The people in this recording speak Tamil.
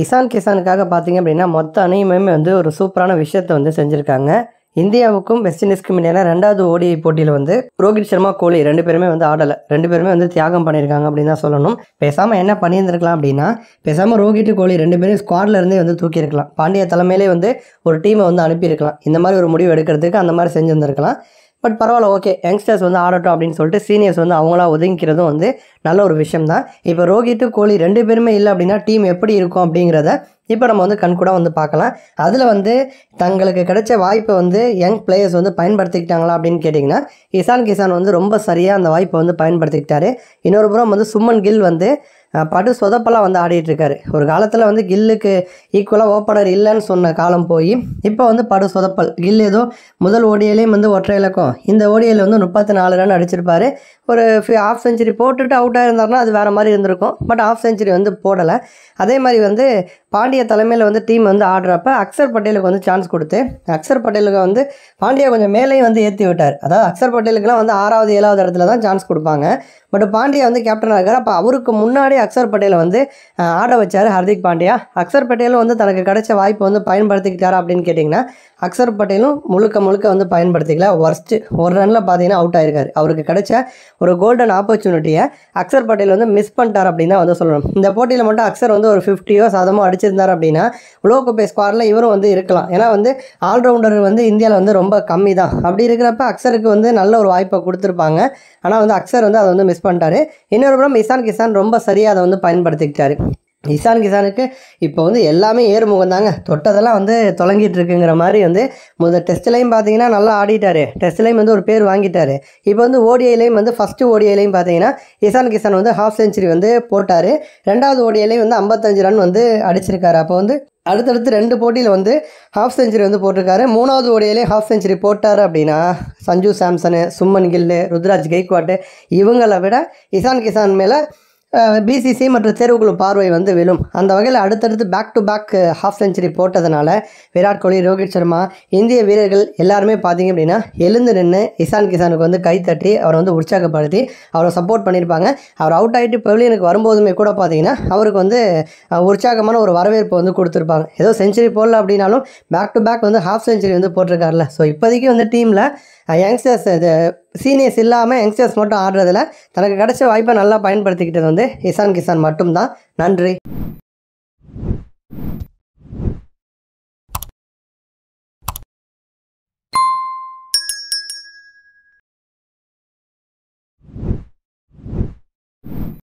இசான் கிசானுக்காக பார்த்தீங்க அப்படின்னா மொத்த அணியுமே வந்து ஒரு சூப்பரான விஷயத்தை வந்து செஞ்சுருக்காங்க இந்தியாவுக்கும் வெஸ்ட் இண்டீஸ்க்கும் இடையில ரெண்டாவது ஓடிஐ போட்டியில் வந்து ரோஹித் சர்மா கோலி ரெண்டு பேருமே வந்து ஆடலை ரெண்டு பேருமே வந்து தியாகம் பண்ணியிருக்காங்க அப்படின்னு தான் சொல்லணும் பேசாமல் என்ன பண்ணியிருந்திருக்கலாம் அப்படின்னா பேசாமல் ரோஹித் கோலி ரெண்டு பேரும் ஸ்குவாட்ல இருந்தே வந்து தூக்கியிருக்கலாம் பாண்டிய தலைமையிலே வந்து ஒரு டீமை வந்து அனுப்பியிருக்கலாம் இந்த மாதிரி ஒரு முடிவு எடுக்கிறதுக்கு அந்த மாதிரி செஞ்சுருந்துருக்கலாம் பட் பரவாயில்ல ஓகே யங்ஸ்டர்ஸ் வந்து ஆடட்டும் அப்படின்னு சொல்லிட்டு சீனியர்ஸ் வந்து அவங்களா ஒதுங்கிக்கிறதும் வந்து நல்ல ஒரு விஷயம் தான் இப்போ ரோஹித்து கோலி ரெண்டு பேருமே இல்லை அப்படின்னா டீம் எப்படி இருக்கும் அப்படிங்கிறத இப்போ நம்ம வந்து கண்கூடாக வந்து பார்க்கலாம் அதில் வந்து தங்களுக்கு கிடைச்ச வாய்ப்பை வந்து யங் பிளேயர்ஸ் வந்து பயன்படுத்திக்கிட்டாங்களா அப்படின்னு கேட்டிங்கன்னா இசான் கிசான் வந்து ரொம்ப சரியாக அந்த வாய்ப்பை வந்து பயன்படுத்திக்கிட்டாரு இன்னொரு புறம் வந்து சுமன் கில் வந்து படு சொதப்பெல்லாம் வந்து ஆடிட்டுருக்காரு ஒரு காலத்தில் வந்து கில்லுக்கு ஈக்குவலாக ஓப்பனர் இல்லைன்னு சொன்ன காலம் போய் இப்போ வந்து படு சொதப்பல் கில் ஏதோ முதல் ஓடியிலையும் வந்து ஒற்றை இலக்கம் இந்த ஓடியில் வந்து முப்பத்தி நாலு ரன் அடிச்சிருப்பார் ஒரு ஹாஃப் செஞ்சுரி போட்டுட்டு அவுட்டாக இருந்தார்னா அது வேறு மாதிரி இருந்திருக்கும் பட் ஹாஃப் செஞ்சுரி வந்து போடலை அதே மாதிரி வந்து பாண்டிய தலைமையில் வந்து டீம் வந்து ஆடுறப்ப அக்சர் பட்டேலுக்கு வந்து சான்ஸ் கொடுத்து அக்சர் பட்டேலுக்கு வந்து பாண்டியா கொஞ்சம் மேலேயும் வந்து ஏற்றி விட்டார் அதாவது அக்சர் பட்டேலுக்குலாம் வந்து ஆறாவது ஏழாவது இடத்துல தான் சான்ஸ் கொடுப்பாங்க பட் பாண்டியா வந்து கேப்டனாக இருக்கார் அப்போ அவருக்கு முன்னாடி அக்சர் பட்டேலை வந்து ஆட வச்சார் ஹர்திக் பாண்டியா அக்சர் பட்டேலும் வந்து தனக்கு கிடைச்ச வாய்ப்பு வந்து பயன்படுத்திக்கிட்டாரா அப்படின்னு கேட்டிங்கன்னா அக்சர் பட்டேலும் முழுக்க முழுக்க வந்து பயன்படுத்திக்கல ஒர்ஸ்ட்டு ஒரு ரனில் பார்த்தீங்கன்னா அவுட் ஆயிருக்காரு அவருக்கு கிடைச்ச ஒரு கோல்டன் ஆப்பர்ச்சுனிட்டியை அக்சர் பட்டேல் வந்து மிஸ் பண்ணிட்டார் அப்படின்னு தான் வந்து சொல்லணும் இந்த போட்டியில் மட்டும் அக்சர் வந்து ஒரு ஃபிஃப்டியோ சதமோ அடிச்சிருந்தார் அப்படின்னா உலோகப்பே ஸ்குவாரில் இவரும் வந்து இருக்கலாம் ஏன்னா வந்து ஆல்ரவுண்டர் வந்து இந்தியாவில் வந்து ரொம்ப கம்மி தான் அப்படி இருக்கிறப்ப அக்சருக்கு வந்து நல்ல ஒரு வாய்ப்பை கொடுத்துருப்பாங்க ஆனால் வந்து அக்சர் வந்து அதை வந்து மிஸ் பண்ணிட்டாரு இன்னொரு புறம் இசான் கிசான் ரொம்ப சரியாக அதை வந்து பயன்படுத்திக்கிட்டாரு இசான் கிசானுக்கு இப்போ வந்து எல்லாமே ஏறுமுகம் தாங்க தொட்டதெல்லாம் வந்து தொலங்கிட்டு இருக்குங்கிற மாதிரி வந்து முதல் டெஸ்ட்லையும் பார்த்தீங்கன்னா நல்லா ஆடிட்டாரு டெஸ்ட்லையும் வந்து ஒரு பேர் வாங்கிட்டாரு இப்போ வந்து ஓடிஐலையும் வந்து ஃபஸ்ட்டு ஓடிஐலையும் பார்த்தீங்கன்னா இசான் கிசான் வந்து ஹாஃப் செஞ்சுரி வந்து போட்டார் ரெண்டாவது ஓடிஐலையும் வந்து ஐம்பத்தஞ்சு ரன் வந்து அடிச்சிருக்காரு அப்போ வந்து அடுத்தடுத்து ரெண்டு போட்டியில் வந்து ஹாஃப் செஞ்சுரி வந்து போட்டிருக்காரு மூணாவது ஓடியிலே ஹாஃப் செஞ்சுரி போட்டார் அப்படின்னா சஞ்சு சாம்சனு சும்மன் கில்லு ருத்ராஜ் கெய்க்வாட்டு இவங்களை விட இசான் கிசான் மேலே பிசிசி மற்றும் தேர்வுகளும் பார்வை வந்து விழும் அந்த வகையில் அடுத்தடுத்து back to back half century போட்டதுனால விராட் கோலி ரோஹித் சர்மா இந்திய வீரர்கள் எல்லாருமே பார்த்தீங்க அப்படின்னா எழுந்து நின்று இசான் கிசானுக்கு வந்து தட்டி அவரை வந்து உற்சாகப்படுத்தி அவரை சப்போர்ட் பண்ணியிருப்பாங்க அவர் அவுட் ஆகிட்டு பெவிலியனுக்கு வரும்போதுமே கூட பார்த்தீங்கன்னா அவருக்கு வந்து உற்சாகமான ஒரு வரவேற்பு வந்து கொடுத்துருப்பாங்க ஏதோ செஞ்சுரி போடல அப்படின்னாலும் பேக் டு பேக் வந்து ஹாஃப் செஞ்சுரி வந்து போட்டிருக்காருல ஸோ இப்போதைக்கு வந்து டீமில் யங்ஸ்டர்ஸ் இது சீனியர்ஸ் இல்லாமல் யங்ஸ்டர்ஸ் மட்டும் ஆடுறதில் தனக்கு கிடைச்ச வாய்ப்பை நல்லா பயன்படுத்திக்கிட்டது வந்து இசான் கிசான் மட்டும்தான் நன்றி